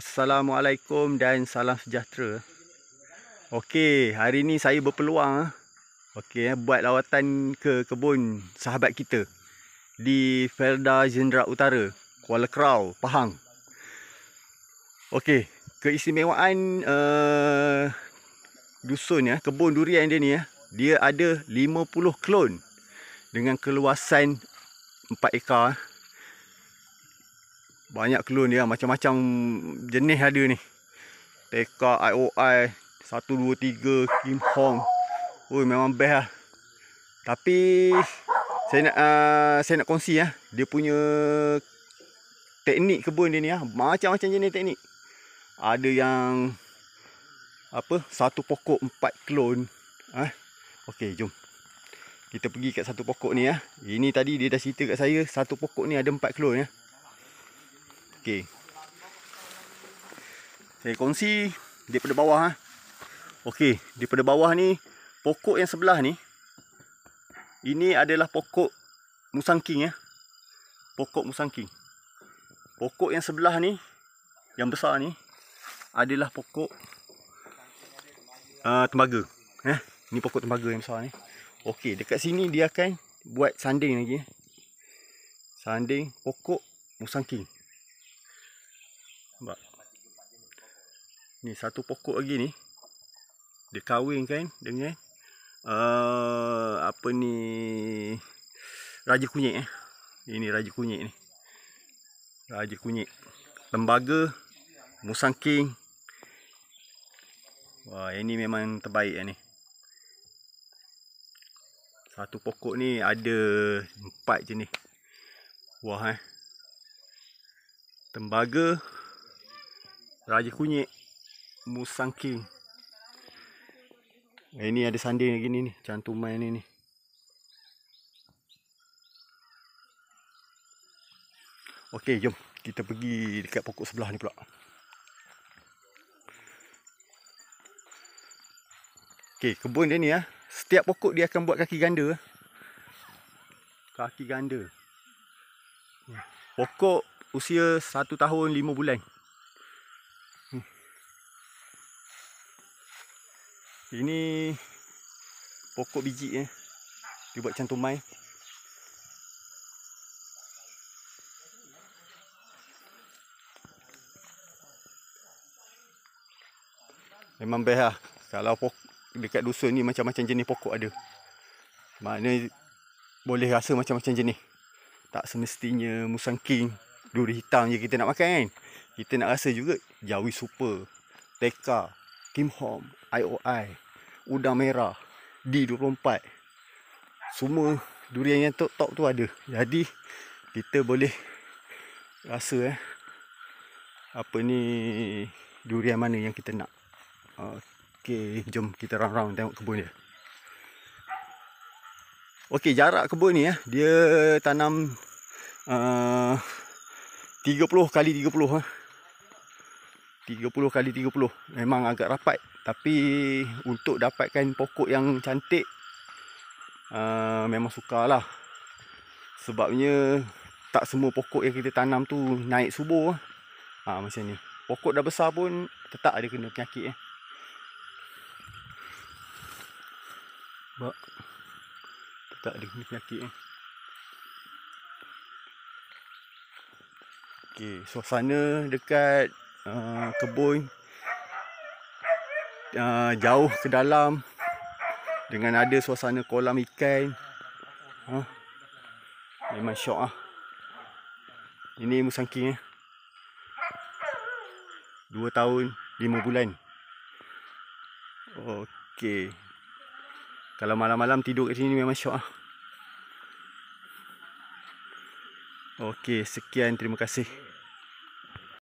Assalamualaikum dan salam sejahtera. Okey, hari ni saya berpeluang ah. okey eh, buat lawatan ke kebun sahabat kita di Felda Jendera Utara, Kuala Krau, Pahang. Okey, keistimewaan uh, dusun ya, kebun durian dia ni ya. Dia ada 50 klon dengan keluasan 4 ekar banyak clone dia lah, Macam-macam jenis ada ni TK, IOI 1, 2, 3, Kim Hong Ui, Memang best lah Tapi Saya nak, uh, saya nak kongsi ya. Dia punya Teknik kebun dia ni ya. Macam-macam jenis teknik Ada yang apa Satu pokok empat clone ha? Okey jom Kita pergi kat satu pokok ni ya. Ini tadi dia dah cerita kat saya Satu pokok ni ada empat clone ya. Okey. Saya kongsi daripada bawah ha. Okey, daripada bawah ni pokok yang sebelah ni ini adalah pokok musang king ya. Pokok musang king. Pokok yang sebelah ni yang besar ni adalah pokok uh, tembaga. Ha, ni pokok tembaga yang besar ni. Okey, dekat sini dia akan buat sanding lagi ya. Sanding pokok musang king. Nampak? Ni satu pokok lagi ni. Dia kahwin kan dengan uh, ah, apa ni Raja Kunyit eh. Ini Raja Kunyit ni. Raja Kunyit. Lembaga Musang King. Wah, ini memang terbaik eh, ni. Satu pokok ni ada empat jenis. Wah eh. Tembaga Raja Kunyit Musang King Ini ada sandi lagi ni ni Cantuman ni ni Ok jom Kita pergi dekat pokok sebelah ni pula Ok kebun dia ni ya. Setiap pokok dia akan buat kaki ganda ah. Kaki ganda Pokok usia 1 tahun 5 bulan Ini pokok biji eh. Dia buat cantumai. Memang best lah. Kalau pokok dekat dusun ni macam-macam jenis pokok ada. Maknanya boleh rasa macam-macam jenis. Tak semestinya musang king. Duri hitam je kita nak makan kan. Kita nak rasa juga jawi super. Teka. Kim Hong. IOI Udang Merah D24 Semua durian yang top top tu ada Jadi kita boleh rasa eh Apa ni durian mana yang kita nak Okay jom kita round-round tengok kebun dia Okay jarak kebun ni eh Dia tanam eh, uh, 30 kali 30 eh 30 kali 30 memang agak rapat tapi untuk dapatkan pokok yang cantik uh, memang lah. sebabnya tak semua pokok yang kita tanam tu naik subur ah uh, macam ni pokok dah besar pun tetap ada kena penyakit eh Bak. tetap ada kena penyakit eh Okay, suasana dekat Ah, kebun uh, jauh ke dalam dengan ada suasana kolam ikan huh? Ah, memang syok lah ini musang king eh 2 tahun 5 bulan Okey. kalau malam-malam tidur kat sini memang syok lah Okey, sekian terima kasih